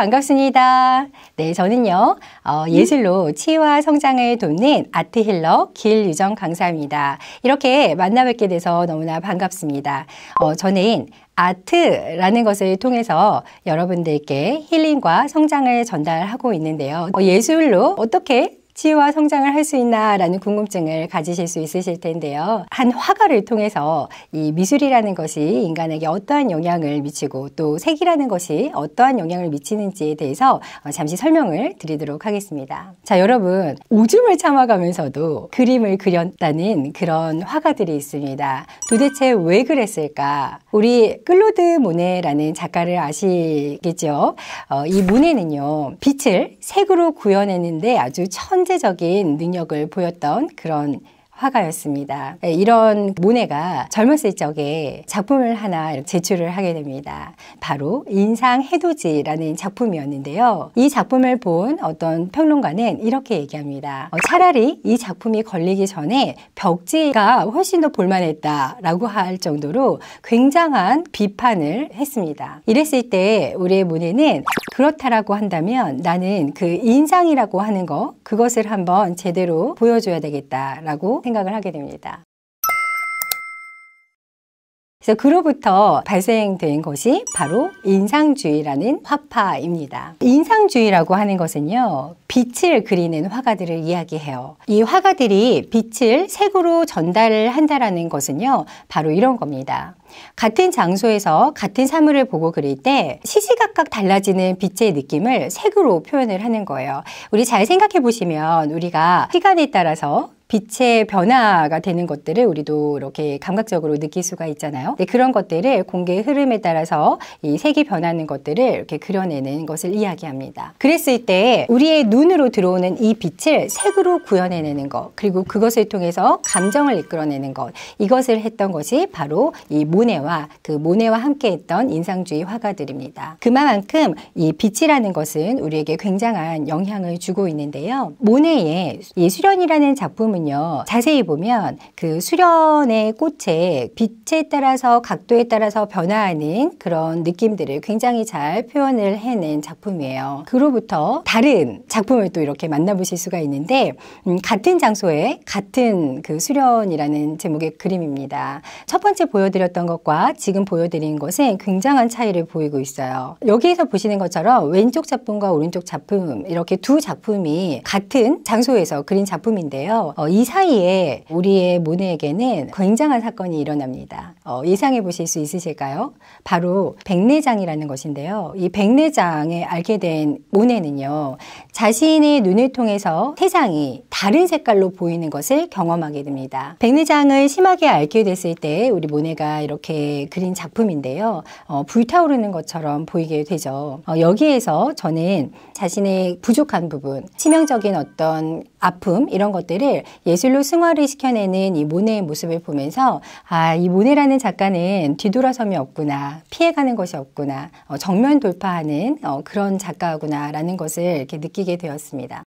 반갑습니다. 네, 저는요, 어, 음. 예술로 치유와 성장을 돕는 아트 힐러 길유정 강사입니다. 이렇게 만나 뵙게 돼서 너무나 반갑습니다. 어, 저는 아트라는 것을 통해서 여러분들께 힐링과 성장을 전달하고 있는데요. 어, 예술로 어떻게 치유와 성장을 할 수 있나라는 궁금증을 가지실 수 있으실 텐데요. 한 화가를 통해서 이 미술이라는 것이 인간에게 어떠한 영향을 미치고 또 색이라는 것이 어떠한 영향을 미치는지에 대해서 어, 잠시 설명을 드리도록 하겠습니다. 자, 여러분, 오줌을 참아가면서도 그림을 그렸다는 그런 화가들이 있습니다. 도대체 왜 그랬을까? 우리 클로드 모네라는 작가를 아시겠죠? 어, 이 모네는요, 빛을 색으로 구현했는데 아주 천재 천재적인 능력을 보였던 그런 화가였습니다. 예, 이런 모네가 젊었을 적에 작품을 하나 제출을 하게 됩니다. 바로 인상해도지라는 작품이었는데요. 이 작품을 본 어떤 평론가는 이렇게 얘기합니다. 어, 차라리 이 작품이 걸리기 전에 벽지가 훨씬 더 볼만했다라고 할 정도로 굉장한 비판을 했습니다. 이랬을 때 우리의 모네는 그렇다라고 한다면 나는 그 인상이라고 하는 거 그것을 한번 제대로 보여줘야 되겠다라고 생각을 하게 됩니다. 그래서 그로부터 발생된 것이 바로 인상주의라는 화파입니다. 인상주의라고 하는 것은요, 빛을 그리는 화가들을 이야기해요. 이 화가들이 빛을 색으로 전달 한다라는 것은요, 바로 이런 겁니다. 같은 장소에서 같은 사물을 보고 그릴 때 시시각각 달라지는 빛의 느낌을 색으로 표현을 하는 거예요. 우리 잘 생각해 보시면 우리가 시간에 따라서 빛의 변화가 되는 것들을 우리도 이렇게 감각적으로 느낄 수가 있잖아요. 네, 그런 것들을 공기의 흐름에 따라서 이 색이 변하는 것들을 이렇게 그려내는 것을 이야기합니다. 그랬을 때 우리의 눈으로 들어오는 이 빛을 색으로 구현해내는 것 그리고 그것을 통해서 감정을 이끌어내는 것 이것을 했던 것이 바로 이 모네와 그 모네와 함께했던 인상주의 화가들입니다. 그만큼 이 빛이라는 것은 우리에게 굉장한 영향을 주고 있는데요. 모네의 이수련이라는 작품은 내용은요. 자세히 보면 그 수련의 꽃의 빛에 따라서 각도에 따라서 변화하는 그런 느낌들을 굉장히 잘 표현을 해낸 작품이에요. 그로부터 다른 작품을 또 이렇게 만나보실 수가 있는데 음, 같은 장소에 같은 그 수련이라는 제목의 그림입니다. 첫 번째 보여드렸던 것과 지금 보여드린 것은 굉장한 차이를 보이고 있어요. 여기에서 보시는 것처럼 왼쪽 작품과 오른쪽 작품 이렇게 두 작품이 같은 장소에서 그린 작품인데요. 어, 이 사이에 우리의 모네에게는 굉장한 사건이 일어납니다. 어, 예상해 보실 수 있으실까요? 바로 백내장이라는 것인데요. 이 백내장에 알게된 모네는요. 자신의 눈을 통해서 세상이 다른 색깔로 보이는 것을 경험하게 됩니다. 백내장을 심하게 앓게 됐을 때 우리 모네가 이렇게 그린 작품인데요. 어, 불타오르는 것처럼 보이게 되죠. 어, 여기에서 저는 자신의 부족한 부분, 치명적인 어떤 아픔 이런 것들을 예술로 승화를 시켜내는 이 모네의 모습을 보면서 아, 이 모네라는 작가는 뒤돌아섬이 없구나, 피해가는 것이 없구나, 어, 정면 돌파하는 어, 그런 작가구나라는 것을 이렇게 느끼게 되었습니다.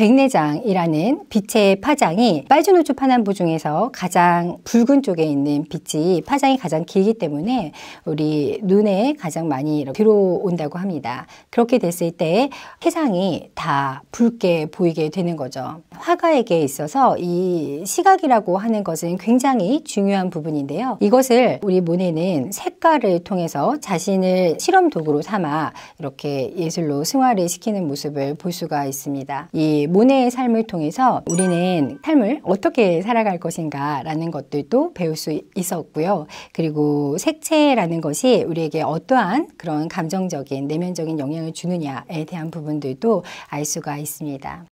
백내장이라는 빛의 파장이 빨주 노초 파남보 중에서 가장 붉은 쪽에 있는 빛이 파장이 가장 길기 때문에 우리 눈에 가장 많이 들어온다고 합니다. 그렇게 됐을 때 세상이 다 붉게 보이게 되는 거죠. 화가에게 있어서 이 시각이라고 하는 것은 굉장히 중요한 부분인데요. 이것을 우리 모네는 색깔을 통해서 자신을 실험 도구로 삼아 이렇게 예술로 승화를 시키는 모습을 볼 수가 있습니다. 이 모네의 삶을 통해서 우리는 삶을 어떻게 살아갈 것인가 라는 것들도 배울 수 있었고요. 그리고 색채라는 것이 우리에게 어떠한 그런 감정적인 내면적인 영향을 주느냐에 대한 부분들도 알 수가 있습니다.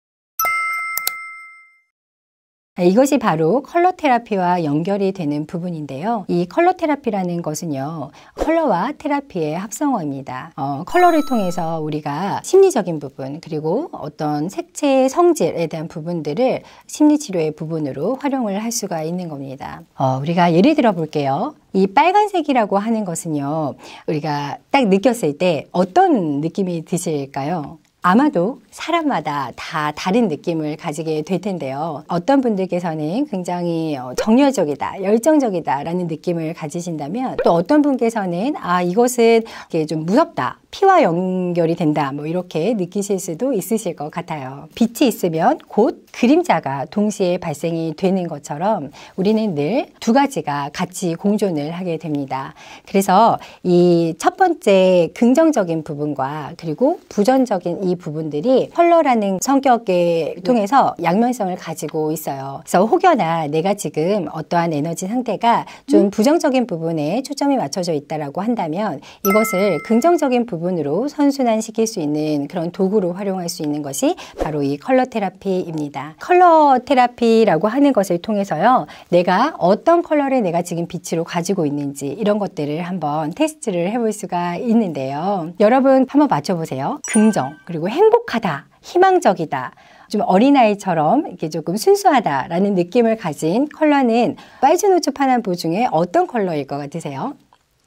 아, 이것이 바로 컬러 테라피와 연결이 되는 부분인데요. 이 컬러 테라피라는 것은요. 컬러와 테라피의 합성어입니다. 어, 컬러를 통해서 우리가 심리적인 부분 그리고 어떤 색채의 성질에 대한 부분들을 심리치료의 부분으로 활용을 할 수가 있는 겁니다. 어, 우리가 예를 들어 볼게요. 이 빨간색이라고 하는 것은요, 우리가 딱 느꼈을 때 어떤 느낌이 드실까요? 아마도 사람마다 다 다른 느낌을 가지게 될 텐데요. 어떤 분들께서는 굉장히 어, 정열적이다, 열정적이다라는 느낌을 가지신다면 또 어떤 분께서는 아, 이것은 좀 무섭다, 피와 연결이 된다 뭐 이렇게 느끼실 수도 있으실 것 같아요. 빛이 있으면 곧 그림자가 동시에 발생이 되는 것처럼 우리는 늘 두 가지가 같이 공존을 하게 됩니다. 그래서 이 첫 번째 긍정적인 부분과 그리고 부정적인 이 부분들이 컬러라는 성격에 네. 통해서 양면성을 가지고 있어요. 그래서 혹여나 내가 지금 어떠한 에너지 상태가 좀 음. 부정적인 부분에 초점이 맞춰져 있다고 한다면 이것을 긍정적인 부분 부분으로 선순환시킬 수 있는 그런 도구로 활용할 수 있는 것이 바로 이 컬러 테라피입니다. 컬러 테라피라고 하는 것을 통해서요. 내가 어떤 컬러를 내가 지금 빛으로 가지고 있는지 이런 것들을 한번 테스트를 해볼 수가 있는데요. 여러분 한번 맞춰보세요. 긍정 그리고 행복하다 희망적이다 좀 어린아이처럼 이렇게 조금 순수하다라는 느낌을 가진 컬러는 빨주노초 파남보 중에 어떤 컬러일 것 같으세요?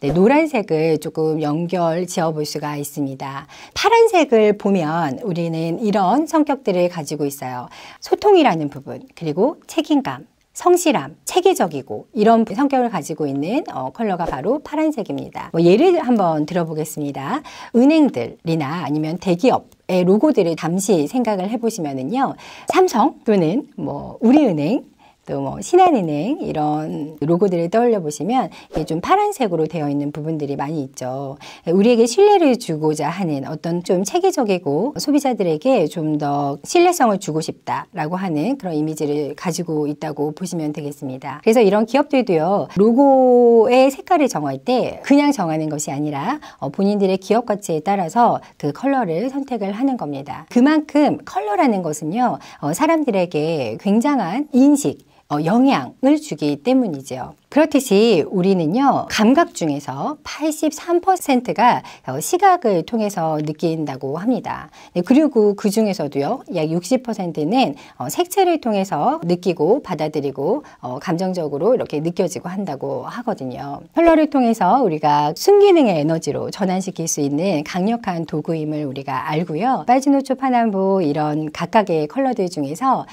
네, 노란색을 조금 연결 지어볼 수가 있습니다. 파란색을 보면 우리는 이런 성격들을 가지고 있어요. 소통이라는 부분, 그리고 책임감, 성실함, 체계적이고 이런 성격을 가지고 있는 어, 컬러가 바로 파란색입니다. 뭐 예를 한번 들어보겠습니다. 은행들이나 아니면 대기업 의 로고들을 잠시 생각을 해보시면은요. 삼성 또는 뭐 우리은행 또뭐 신한은행 이런 로고들을 떠올려 보시면 이게 좀 파란색으로 되어 있는 부분들이 많이 있죠. 우리에게 신뢰를 주고자 하는 어떤 좀 체계적이고 소비자들에게 좀 더 신뢰성을 주고 싶다라고 하는 그런 이미지를 가지고 있다고 보시면 되겠습니다. 그래서 이런 기업들도요 로고의 색깔을 정할 때 그냥 정하는 것이 아니라 어, 본인들의 기업 가치에 따라서 그 컬러를 선택을 하는 겁니다. 그만큼 컬러라는 것은요 어, 사람들에게 굉장한 인식 어, 영향을 주기 때문이죠. 그렇듯이 우리는요, 감각 중에서 83%가 어, 시각을 통해서 느낀다고 합니다. 네, 그리고 그 중에서도요, 약 60%는 어, 색채를 통해서 느끼고 받아들이고 어, 감정적으로 이렇게 느껴지고 한다고 하거든요. 컬러를 통해서 우리가 순기능의 에너지로 전환시킬 수 있는 강력한 도구임을 우리가 알고요. 빨주노초 파남보 이런 각각의 컬러들 중에서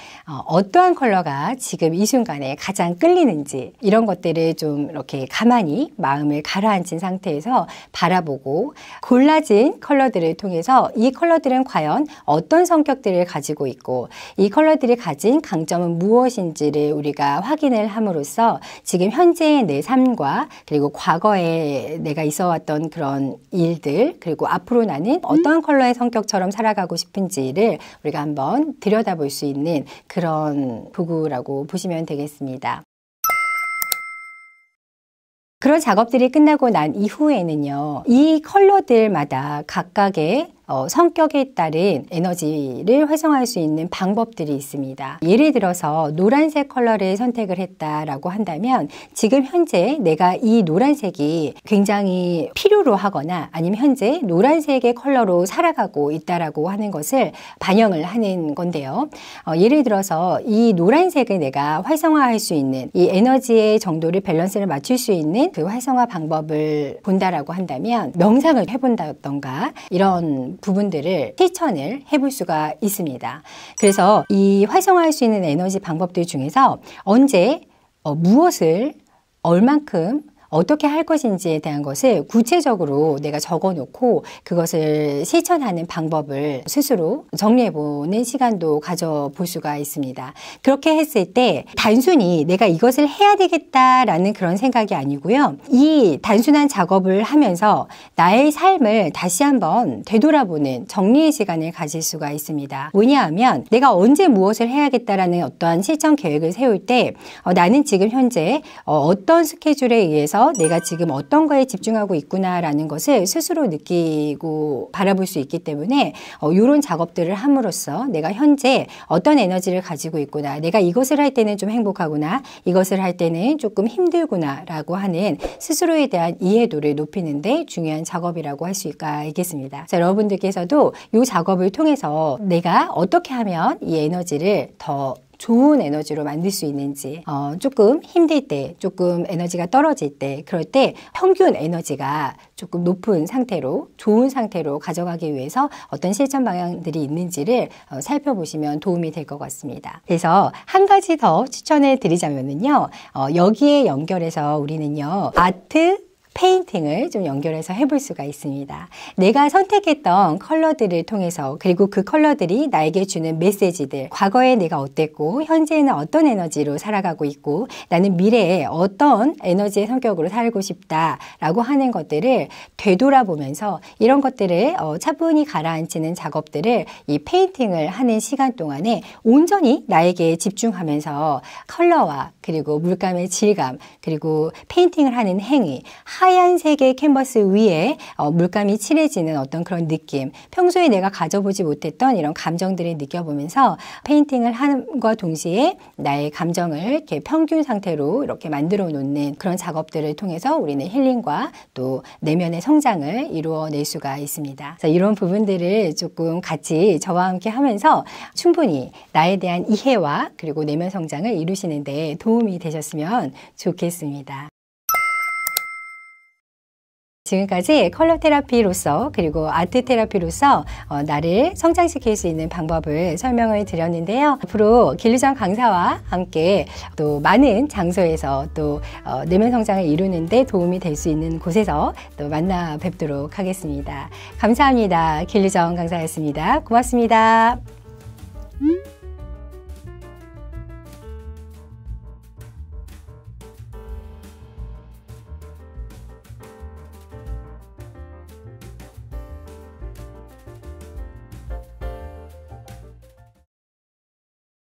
어떠한 컬러가 지금 이 순간에 가장 끌리는지 이런 것들 것들을 좀 이렇게 가만히 마음을 가라앉힌 상태에서 바라보고 골라진 컬러들을 통해서 이 컬러들은 과연 어떤 성격들을 가지고 있고 이 컬러들이 가진 강점은 무엇인지를 우리가 확인을 함으로써 지금 현재의 내 삶과 그리고 과거에 내가 있어 왔던 그런 일들 그리고 앞으로 나는 어떠한 컬러의 성격처럼 살아가고 싶은지를 우리가 한번 들여다볼 수 있는 그런 도구라고 보시면 되겠습니다. 그런 작업들이 끝나고 난 이후에는요, 이 컬러들마다 각각의 어, 성격에 따른 에너지를 활성화할 수 있는 방법들이 있습니다. 예를 들어서 노란색 컬러를 선택을 했다라고 한다면 지금 현재 내가 이 노란색이 굉장히 필요로 하거나 아니면 현재 노란색의 컬러로 살아가고 있다라고 하는 것을 반영을 하는 건데요. 어, 예를 들어서 이 노란색을 내가 활성화할 수 있는 이 에너지의 정도를 밸런스를 맞출 수 있는 그 활성화 방법을 본다라고 한다면 명상을 해본다던가 이런 부분들을 실천을 해볼 수가 있습니다. 그래서 이 활성화할 수 있는 에너지 방법들 중에서 언제 어, 무엇을 얼만큼 어떻게 할 것인지에 대한 것을 구체적으로 내가 적어 놓고 그것을 실천하는 방법을 스스로 정리해 보는 시간도 가져볼 수가 있습니다. 그렇게 했을 때 단순히 내가 이것을 해야 되겠다라는 그런 생각이 아니고요. 이 단순한 작업을 하면서 나의 삶을 다시 한번 되돌아보는 정리의 시간을 가질 수가 있습니다. 왜냐하면 내가 언제 무엇을 해야겠다라는 어떠한 실천 계획을 세울 때 어, 나는 지금 현재 어, 어떤 스케줄에 의해서 통해서 내가 지금 어떤 거에 집중하고 있구나라는 것을 스스로 느끼고 바라볼 수 있기 때문에 어, 이런 작업들을 함으로써 내가 현재 어떤 에너지를 가지고 있구나 내가 이것을 할 때는 좀 행복하구나 이것을 할 때는 조금 힘들구나라고 하는 스스로에 대한 이해도를 높이는데 중요한 작업이라고 할 수가 있겠습니다. 자, 여러분들께서도 이 작업을 통해서 내가 어떻게 하면 이 에너지를 더 좋은 에너지로 만들 수 있는지 어, 조금 힘들 때 조금 에너지가 떨어질 때 그럴 때 평균 에너지가 조금 높은 상태로 좋은 상태로 가져가기 위해서 어떤 실천 방향들이 있는지를 어, 살펴보시면 도움이 될 것 같습니다. 그래서 한 가지 더 추천해 드리자면은요 어, 여기에 연결해서 우리는요 아트 페인팅을 좀 연결해서 해볼 수가 있습니다. 내가 선택했던 컬러들을 통해서 그리고 그 컬러들이 나에게 주는 메시지들 과거에 내가 어땠고 현재는 어떤 에너지로 살아가고 있고 나는 미래에 어떤 에너지의 성격으로 살고 싶다라고 하는 것들을 되돌아보면서 이런 것들을 어, 차분히 가라앉히는 작업들을 이 페인팅을 하는 시간 동안에 온전히 나에게 집중하면서 컬러와 그리고 물감의 질감 그리고 페인팅을 하는 행위 하얀색의 캔버스 위에 어, 물감이 칠해지는 어떤 그런 느낌, 평소에 내가 가져보지 못했던 이런 감정들을 느껴보면서 페인팅을 함과 동시에 나의 감정을 이렇게 평균 상태로 이렇게 만들어 놓는 그런 작업들을 통해서 우리는 힐링과 또 내면의 성장을 이루어낼 수가 있습니다. 이런 부분들을 조금 같이 저와 함께 하면서 충분히 나에 대한 이해와 그리고 내면 성장을 이루시는데 도움이 되셨으면 좋겠습니다. 지금까지 컬러 테라피로서 그리고 아트 테라피로서 어, 나를 성장시킬 수 있는 방법을 설명을 드렸는데요. 앞으로 길리전 강사와 함께 또 많은 장소에서 또 어, 내면 성장을 이루는데 도움이 될 수 있는 곳에서 또 만나 뵙도록 하겠습니다. 감사합니다. 길리전 강사였습니다. 고맙습니다. 음?